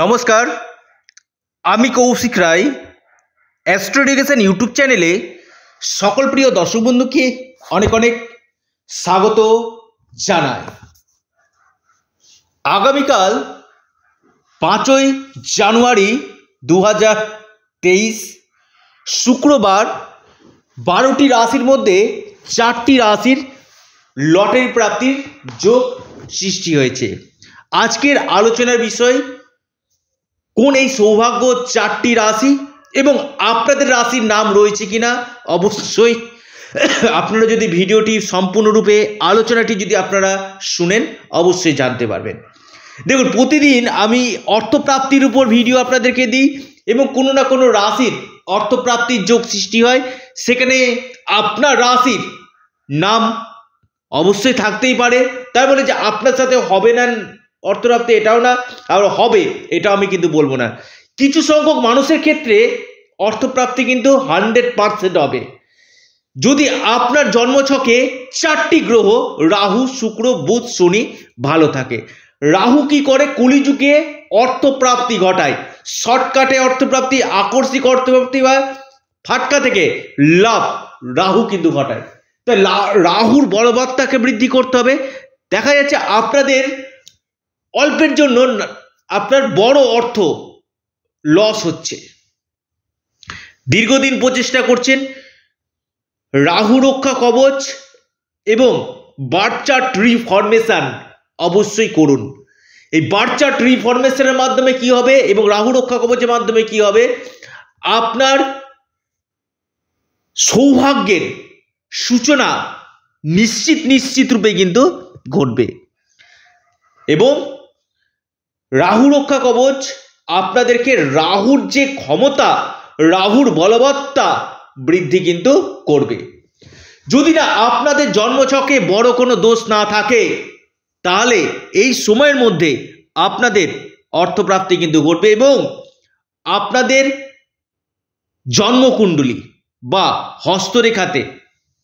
নমস্কার আমি কৌশিক রায় astro YouTube চ্যানেলে সকল প্রিয় দর্শক বন্ধুকে অনেক অনেক স্বাগত জানাই আগামীকাল পাঁচই জানুয়ারি দু হাজার তেইশ শুক্রবার বারোটি রাশির মধ্যে চারটি রাশির লটারি প্রাপ্তির যোগ সৃষ্টি হয়েছে আজকের আলোচনার বিষয় কোন এই সৌভাগ্য চারটি রাশি এবং আপনাদের রাশির নাম রয়েছে কিনা অবশ্যই আপনারা যদি ভিডিওটি সম্পূর্ণরূপে আলোচনাটি যদি আপনারা শুনেন অবশ্যই জানতে পারবেন দেখুন প্রতিদিন আমি অর্থপ্রাপ্তির উপর ভিডিও আপনাদেরকে দিই এবং কোনো না কোনো রাশির অর্থপ্রাপ্তির যোগ সৃষ্টি হয় সেখানে আপনার রাশির নাম অবশ্যই থাকতেই পারে তাই বলে যে আপনার সাথে হবে না অর্থপ্রাপ্তি এটাও না আর হবে এটাও আমি কিন্তু বলবো না কিছু সংখ্যক মানুষের ক্ষেত্রে অর্থপ্রাপ্তি কিন্তু হান্ড্রেড পারসেন্ট হবে যদি আপনার জন্মছকে চারটি গ্রহ রাহু শুক্র বুধ শনি ভালো থাকে রাহু কি করে কুলিযুগে অর্থপ্রাপ্তি ঘটায় শর্টকাটে অর্থপ্রাপ্তি আকর্ষিক অর্থপ্রাপ্তি বা ফাটকা থেকে লাভ রাহু কিন্তু ঘটায় তাই রাহুর বলবত্তাকে বৃদ্ধি করতে হবে দেখা যাচ্ছে আপনাদের অল্পের জন্য আপনার বড় অর্থ লস হচ্ছে দীর্ঘদিন প্রচেষ্টা করছেন রাহু রক্ষা কবচ এবং বার্চার্ট রিফর্মেশন অবশ্যই করুন এই বার্চার্ট রিফরমেশনের মাধ্যমে কি হবে এবং রাহু রক্ষা কবচের মাধ্যমে কি হবে আপনার সৌভাগ্যের সূচনা নিশ্চিত নিশ্চিত রূপে কিন্তু ঘটবে এবং রাহু রক্ষা কবচ আপনাদেরকে রাহুর যে ক্ষমতা রাহুর বলবত্তা বৃদ্ধি কিন্তু করবে যদি না আপনাদের জন্মছকে বড় কোনো দোষ না থাকে তাহলে এই সময়ের মধ্যে আপনাদের অর্থপ্রাপ্তি কিন্তু ঘটবে এবং আপনাদের জন্মকুণ্ডলী বা হস্তরেখাতে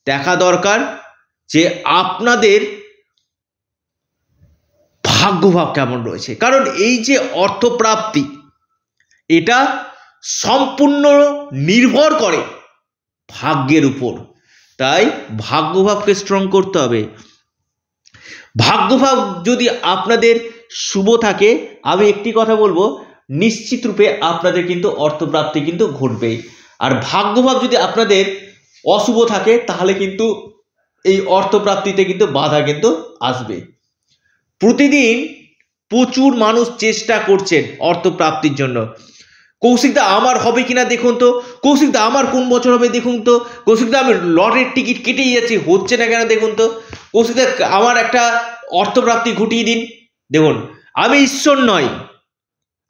দেখা দরকার যে আপনাদের ভাগ্যভাব কেমন রয়েছে কারণ এই যে অর্থপ্রাপ্তি এটা সম্পূর্ণ নির্ভর করে ভাগ্যের উপর তাই ভাগ্যভাবকে স্ট্রং করতে হবে ভাগ্যভাব যদি আপনাদের শুভ থাকে আমি একটি কথা বলবো নিশ্চিত রূপে আপনাদের কিন্তু অর্থপ্রাপ্তি কিন্তু ঘটবেই আর ভাগ্যভাব যদি আপনাদের অশুভ থাকে তাহলে কিন্তু এই অর্থপ্রাপ্তিতে কিন্তু বাধা কিন্তু আসবে প্রতিদিন প্রচুর মানুষ চেষ্টা করছেন অর্থ প্রাপ্তির জন্য কৌশিকদা আমার হবে কিনা দেখুন তো কৌশিকদা আমার কোন বছর হবে দেখুন তো কৌশিকদা আমি লটের টিকিট কেটেই যাচ্ছি হচ্ছে না কেন দেখুন তো কৌশিকদা আমার একটা অর্থপ্রাপ্তি ঘটিয়ে দিন দেখুন আমি ঈশ্বর নয়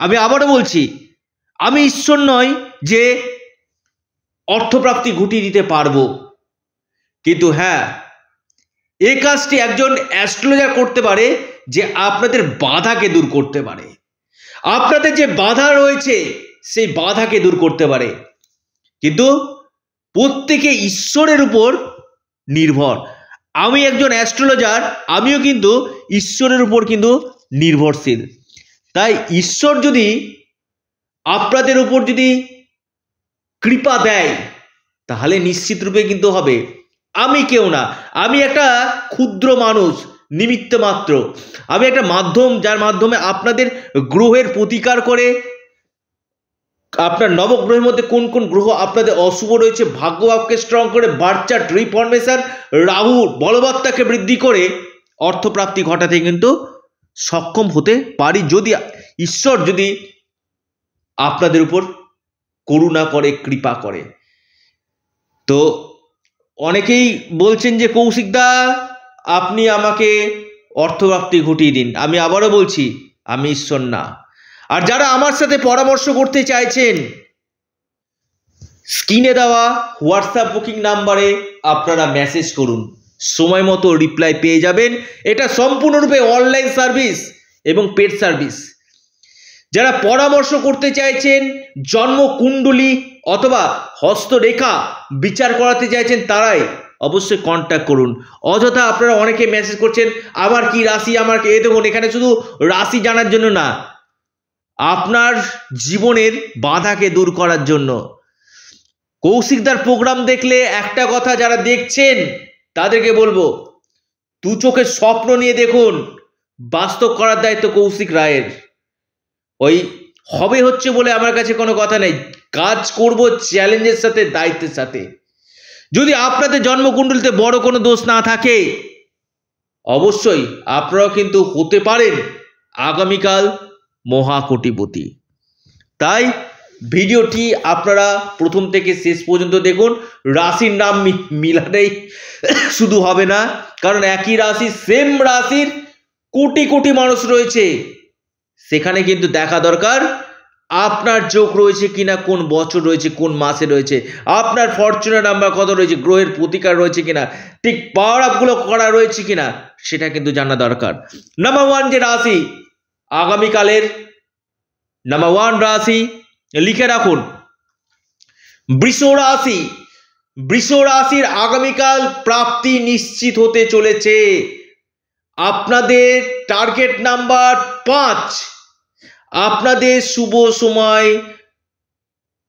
আমি আবারও বলছি আমি ঈশ্বর নয় যে অর্থপ্রাপ্তি ঘটিয়ে দিতে পারবো কিন্তু হ্যাঁ এ কাজটি একজন অ্যাস্ট্রোলজার করতে পারে যে আপনাদের বাধাকে দূর করতে পারে আপনাদের যে বাধা রয়েছে সেই বাধাকে দূর করতে পারে কিন্তু প্রত্যেকে ঈশ্বরের উপর নির্ভর আমি একজন অ্যাস্ট্রোলজার আমিও কিন্তু ঈশ্বরের উপর কিন্তু নির্ভরশীল তাই ঈশ্বর যদি আপনাদের উপর যদি কৃপা দেয় তাহলে নিশ্চিত রূপে কিন্তু হবে আমি কেউ না আমি একটা ক্ষুদ্র মানুষ নিমিত্ত মাত্র আমি একটা মাধ্যম যার মাধ্যমে আপনাদের গ্রহের প্রতিকার করে আপনার নবগ্রহের মধ্যে কোন কোন গ্রহ আপনাদের অশুভ রয়েছে ভাগ্যভাবকে স্ট্রং করে বার্চার রিফর্মেশন রাহু বলবত্তাকে বৃদ্ধি করে অর্থপ্রাপ্তি ঘটাতে কিন্তু সক্ষম হতে পারি যদি ঈশ্বর যদি আপনাদের উপর করুণা করে কৃপা করে তো অনেকেই বলছেন যে কৌশিকদা আপনি আমাকে অর্থপ্রাপ্তি ঘটিয়ে দিন আমি আবারও বলছি আমি ঈশ্বর না আর যারা আমার সাথে পরামর্শ করতে চাইছেন স্ক্রিনে দেওয়া হোয়াটসঅ্যাপ বুকিং নাম্বারে আপনারা মেসেজ করুন সময় মতো রিপ্লাই পেয়ে যাবেন এটা সম্পূর্ণরূপে অনলাইন সার্ভিস এবং পেড সার্ভিস যারা পরামর্শ করতে চাইছেন জন্মকুণ্ডলী অথবা হস্তরেখা বিচার করাতে চাইছেন তারাই অবশ্যই কন্ট্যাক্ট করুন অযথা আপনারা অনেকে মেসেজ করছেন আবার কি রাশি আমার এ দেখুন এখানে শুধু রাশি জানার জন্য না আপনার জীবনের বাধাকে দূর করার জন্য কৌশিকদার প্রোগ্রাম দেখলে একটা কথা যারা দেখছেন তাদেরকে বলবো দু চোখের স্বপ্ন নিয়ে দেখুন বাস্তব করার দায়িত্ব কৌশিক রায়ের ওই হবে হচ্ছে বলে আমার কাছে কোনো কথা নেই কাজ করব চ্যালেঞ্জের সাথে দায়িত্বের সাথে যদি আপনাদের জন্মকুণ্ডলিতে বড় কোনো দোষ না থাকে অবশ্যই আপনারাও কিন্তু হতে পারেন আগামীকাল মহাকোটিপতি তাই ভিডিওটি আপনারা প্রথম থেকে শেষ পর্যন্ত দেখুন রাশির নাম মিলানেই শুধু হবে না কারণ একই রাশি সেম রাশির কোটি কোটি মানুষ রয়েছে সেখানে কিন্তু দেখা দরকার আপনার যোগ রয়েছে কিনা কোন বছর রয়েছে কোন মাসে রয়েছে আপনার ফরচুনার নাম্বার কত রয়েছে গ্রহের প্রতিকার রয়েছে কিনা ঠিক পাওয়ার আপগুলো করা রয়েছে কিনা সেটা কিন্তু জানা দরকার নাম্বার ওয়ান যে রাশি আগামীকালের নাম্বার ওয়ান রাশি লিখে রাখুন বৃষ রাশি বৃষ রাশির আগামীকাল প্রাপ্তি নিশ্চিত হতে চলেছে আপনাদের টার্গেট নাম্বার পাঁচ আপনাদের শুভ সময়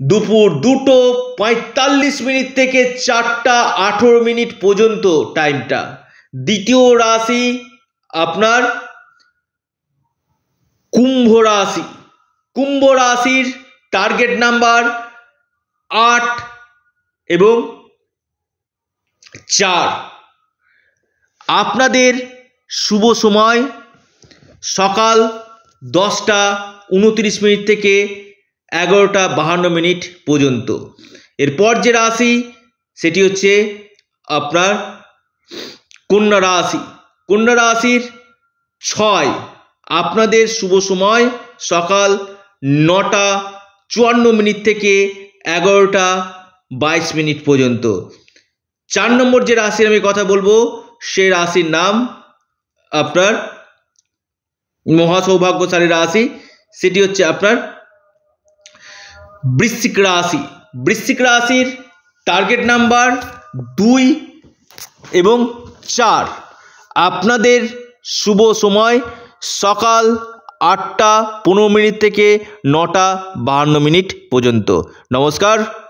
দুপুর দুটো পঁয়তাল্লিশ মিনিট থেকে চারটা আঠেরো মিনিট পর্যন্ত টাইমটা দ্বিতীয় রাশি আপনার কুম্ভ রাশি কুম্ভ রাশির টার্গেট নাম্বার আট এবং চার আপনাদের শুভ সময় সকাল দশটা উনত্রিশ মিনিট থেকে এগারোটা বাহান্ন মিনিট পর্যন্ত এরপর যে রাশি সেটি হচ্ছে আপনার কন্যা রাশি কন্যা রাশির ছয় আপনাদের শুভ সময় সকাল নটা চুয়ান্ন মিনিট থেকে এগারোটা বাইশ মিনিট পর্যন্ত চার নম্বর যে রাশির আমি কথা বলবো সে রাশির নাম আপনার মহা সৌভাগ্যশালী রাশি সেটি হচ্ছে আপনার বৃশ্চিক রাশি বৃশ্চিক রাশির টার্গেট নাম্বার দুই এবং চার আপনাদের শুভ সময় সকাল আটটা পনেরো মিনিট থেকে নটা বাহান্ন মিনিট পর্যন্ত নমস্কার